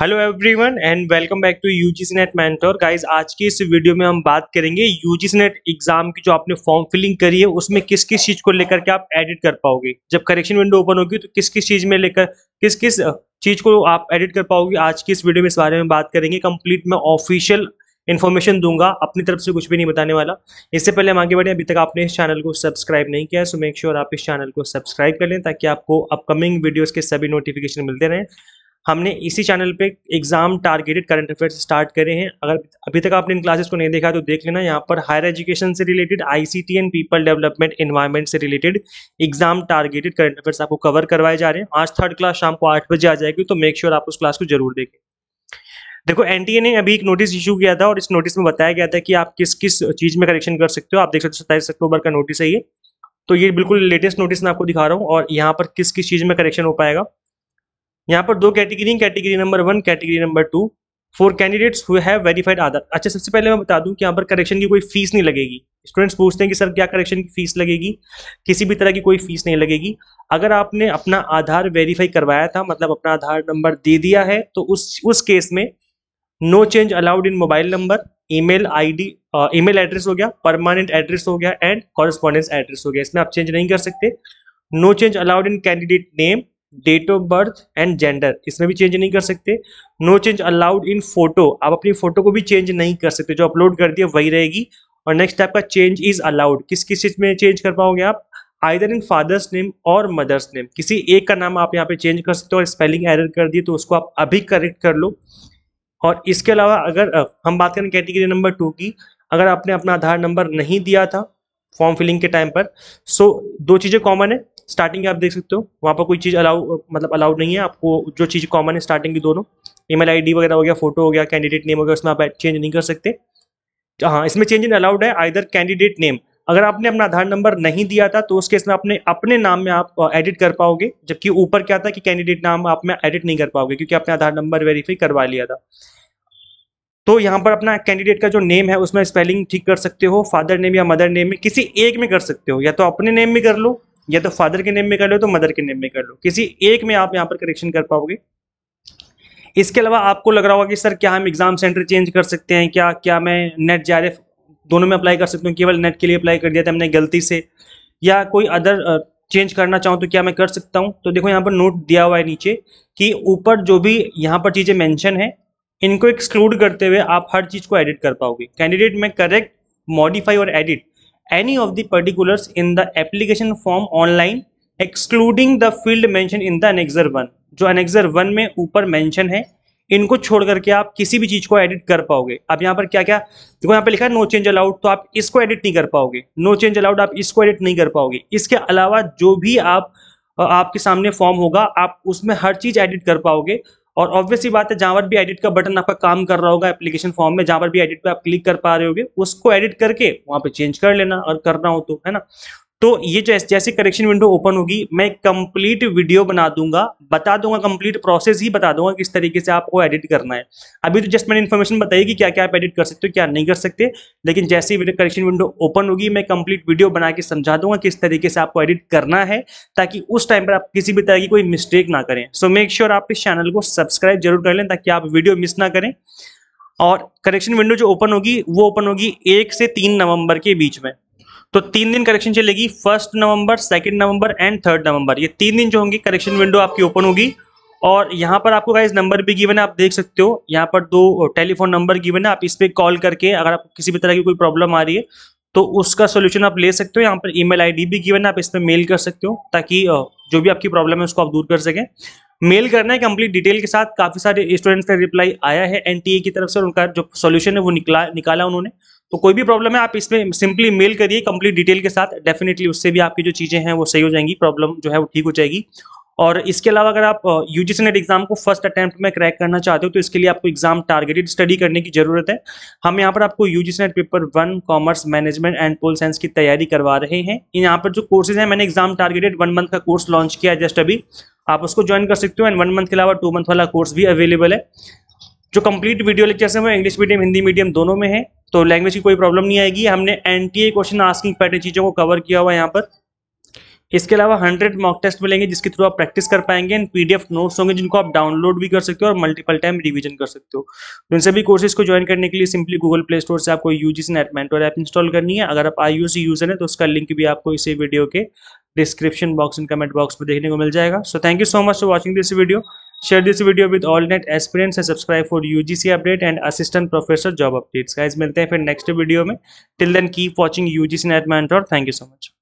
hello everyone and welcome back to you net mentor guys आज की इस video में हम बात करेंगे यूजीसी नेट एग्जाम की जो आपने फॉर्म फिलिंग करी है उसमें किस किस चीज को लेकर के आप एडिट कर पाओगे जब करेक्शन विंडो ओपन होगी तो किस किस चीज में लेकर किस किस चीज को आप एडिट कर पाओगे आज की इस वीडियो में इस बारे में बात करेंगे कंप्लीट मैं ऑफिशियल इन्फॉर्मेशन दूंगा अपनी तरफ से कुछ भी नहीं बताने वाला इससे पहले हम आगे बढ़े अभी तक आपने इस चैनल को सब्सक्राइब नहीं किया है सो मेक श्योर आप इस चैनल को सब्सक्राइब कर लें ताकि आपको अपकमिंग वीडियोज़ के सभी नोटिफिकेशन मिलते रहें हमने इसी चैनल पे exam targeted current affairs start करे हैं अगर अभी तक आपने इन क्लासेस को नहीं देखा तो देख लेना यहाँ पर हायर एजुकेशन से related ICT and people development environment से related exam targeted current affairs आपको कवर करवाए जा रहे हैं आज थर्ड क्लास शाम को आठ बजे आ जाएगी तो मेक श्योर sure आप उस क्लास को जरूर देखें देखो एनटीए ने अभी एक नोटिस इशू किया था और इस नोटिस में बताया गया था कि आप किस किस चीज में करेक्शन कर सकते हो आप देख सकते हो सत्ताईस अक्टूबर का नोटिस है ये तो ये बिल्कुल लेटेस्ट नोटिस मैं आपको दिखा रहा हूँ और यहाँ पर किस किस चीज में करेक्शन हो पाएगा यहाँ पर दो category category number one category number two for candidates who have verified Aadhaar अच्छा सबसे पहले मैं बता दूं कि यहाँ पर करेक्शन की कोई फीस नहीं लगेगी स्टूडेंट्स पूछते हैं कि सर क्या करेक्शन की फीस लगेगी किसी भी तरह की कोई फीस नहीं लगेगी अगर आपने अपना आधार वेरीफाई करवाया था मतलब अपना आधार नंबर दे दिया है तो उस उस केस में no change allowed in mobile number email ID email address हो गया परमानेंट एड्रेस हो गया एंड कॉरेस्पॉन्डेंस एड्रेस हो गया इसमें आप चेंज नहीं कर सकते no change allowed in candidate name date of birth and gender इसमें भी चेंज नहीं कर सकते no change allowed in photo आप अपनी फोटो को भी चेंज नहीं कर सकते जो अपलोड कर दिया वही रहेगी और नेक्स्ट टाइप का चेंज इज अलाउड किस किस चीज में चेंज कर पाओगे आप आइदर इन फादर्स नेम और मदर्स नेम किसी एक का नाम आप यहाँ पे चेंज कर सकते हो और स्पेलिंग एरर कर दिए तो उसको आप अभी करेक्ट कर लो और इसके अलावा अगर हम बात करें कैटेगरी नंबर टू की अगर आपने अपना आधार नंबर नहीं दिया था फॉर्म फिलिंग के टाइम पर सो दो चीज़ें कॉमन है स्टार्टिंग आप देख सकते हो वहाँ पर कोई चीज़ अलाउ मतलब अलाउड नहीं है आपको जो चीज़ कॉमन है स्टार्टिंग की दोनों ईमेल आईडी वगैरह हो गया फोटो हो गया कैंडिडेट नेम हो गया उसमें आप चेंज नहीं कर सकते हाँ इसमें चेंज इन अलाउड है आइदर कैंडिडेट नेम अगर आपने अपना आधार नंबर नहीं दिया था तो उसके इसमें अपने अपने नाम में आप एडिट uh, कर पाओगे जबकि ऊपर क्या था कि कैंडिडेट नाम आप में एडिट नहीं कर पाओगे क्योंकि आपने आधार नंबर वेरीफाई करवा लिया था तो यहाँ पर अपना कैंडिडेट का जो नेम है उसमें स्पेलिंग ठीक कर सकते हो फादर नेम या मदर नेम में किसी एक में कर सकते हो या तो अपने नेम में कर लो या तो फादर के नेम में कर लो तो मदर के नेम में कर लो किसी एक में आप यहाँ पर करेक्शन कर पाओगे इसके अलावा आपको लग रहा होगा कि सर क्या हम एग्जाम सेंटर चेंज कर सकते हैं क्या क्या मैं नेट जे दोनों में अप्लाई कर सकता हूँ केवल नेट के लिए अप्लाई कर दिया था हमने गलती से या कोई अदर चेंज करना चाहूँ तो क्या मैं कर सकता हूँ तो देखो यहाँ पर नोट दिया हुआ है नीचे कि ऊपर जो भी यहाँ पर चीज़ें मैंशन है इनको एक्सक्लूड करते हुए आप हर चीज़ को एडिट कर पाओगे कैंडिडेट में करेक्ट मॉडिफाई और edit any of the particulars in the application form online excluding the field mention in the annexure one जो अनेक्सर वन में ऊपर मेंशन है इनको छोड़ करके आप किसी भी चीज को एडिट कर पाओगे अब यहाँ पर क्या क्या देखो यहाँ पे लिखा है नो चेंज अलाउड तो आप इसको एडिट नहीं कर पाओगे नो चेंज अलाउड आप इसको एडिट नहीं कर पाओगे इसके अलावा जो भी आप आपके सामने फॉर्म होगा आप उसमें हर चीज एडिट कर पाओगे और ऑब्वियसली बात है जहां पर भी एडिट का बटन आपका काम कर रहा होगा एप्लीकेशन फॉर्म में जहां पर भी एडिट पे आप क्लिक कर पा रहे होगे उसको एडिट करके वहां पे चेंज कर लेना और करना हो तो है ना तो ये जैसे जैसे करेक्शन विंडो ओपन होगी मैं कंप्लीट वीडियो बना दूंगा बता दूंगा कंप्लीट प्रोसेस ही बता दूंगा किस तरीके से आपको एडिट करना है अभी तो जस्ट मैंने इन्फॉर्मेशन बताई कि क्या क्या आप एडिट कर सकते हो क्या नहीं कर सकते लेकिन जैसे ही करेक्शन विंडो ओपन होगी मैं कंप्लीट वीडियो बना के समझा दूंगा किस तरीके से आपको एडिट करना है ताकि उस टाइम पर आप किसी भी तरह की कोई मिस्टेक ना करें सो मेक श्योर आप इस चैनल को सब्सक्राइब जरूर कर लें ताकि आप वीडियो मिस ना करें और करेक्शन विंडो जो ओपन होगी वो ओपन होगी एक से तीन नवंबर के बीच में तो तीन दिन करेक्शन चलेगी first November second November and third November ये तीन दिन जो होंगे करेक्शन विंडो आपकी ओपन होगी और यहाँ पर आपको गाइज नंबर भी गिवन है आप देख सकते हो यहाँ पर दो टेलीफोन नंबर गिवन है आप इस पर कॉल करके अगर आपको किसी भी तरह की कोई प्रॉब्लम आ रही है तो उसका सोल्यूशन आप ले सकते हो यहाँ पर ई मेल भी गिवन है आप इस पर मेल कर सकते हो ताकि जो भी आपकी प्रॉब्लम है उसको आप दूर कर सकें मेल करना है कंप्लीट डिटेल के साथ काफी सारे स्टूडेंट्स का रिप्लाई आया है एनटीए की तरफ से उनका जो सोल्यूशन है वो निकला निकाला उन्होंने तो कोई भी प्रॉब्लम है आप इसमें सिंपली मेल करिए कंप्लीट डिटेल के साथ डेफिनेटली उससे भी आपकी जो चीज़ें हैं वो सही हो जाएंगी प्रॉब्लम जो है वो ठीक हो जाएगी और इसके अलावा अगर आप यूजीसी नेट एग्जाम को फर्स्ट अटैम्प्ट में क्रैक करना चाहते हो तो इसके लिए आपको एग्जाम टारगेटेड स्टडी करने की जरूरत है हम यहाँ पर आपको U NET paper one commerce management and pol science की तैयारी करवा रहे हैं यहाँ पर जो कोर्सेज हैं मैंने एग्जाम टारगेटेड वन मंथ का कोर्स लॉन्च किया जस्ट अभी आप उसको ज्वाइन कर सकते हो एंड वन मंथ के अलावा टू मंथ वाला कोर्स भी अवेलेबल है जो कंप्लीट वीडियो लेक्चर्स हैं वो इंग्लिश मीडियम हिंदी मीडियम दोनों में है तो लैंग्वेज की कोई प्रॉब्लम नहीं आएगी हमने एनटीए क्वेश्चन आस्किंग पैटर्न चीज़ों को कवर किया हुआ यहाँ पर इसके अलावा हंड्रेड मॉक टेस्ट मिलेंगे जिसके थ्रू आप प्रैक्टिस कर पाएंगे एंड पीडीएफ नोट्स होंगे जिनको आप डाउनलोड भी कर सकते हो और मल्टीपल टाइम रिविजन कर सकते हो तो इन सभी कोर्सेज को ज्वाइन करने के लिए सिंपली गूगल प्ले स्टोर से आपको यूजीसी से नेटमेंटोर ऐप इंस्टॉल करनी है अगर आप आई यूजर है तो उसका लिंक भी आपको इसी वीडियो के description box and comment box में देखने को मिल जाएगा so thank you so much for watching this video share this video with all NET aspirants and subscribe for UGC update and assistant professor job updates guys मिलते हैं फिर next video में till then keep watching UGC NET मैं thank you so much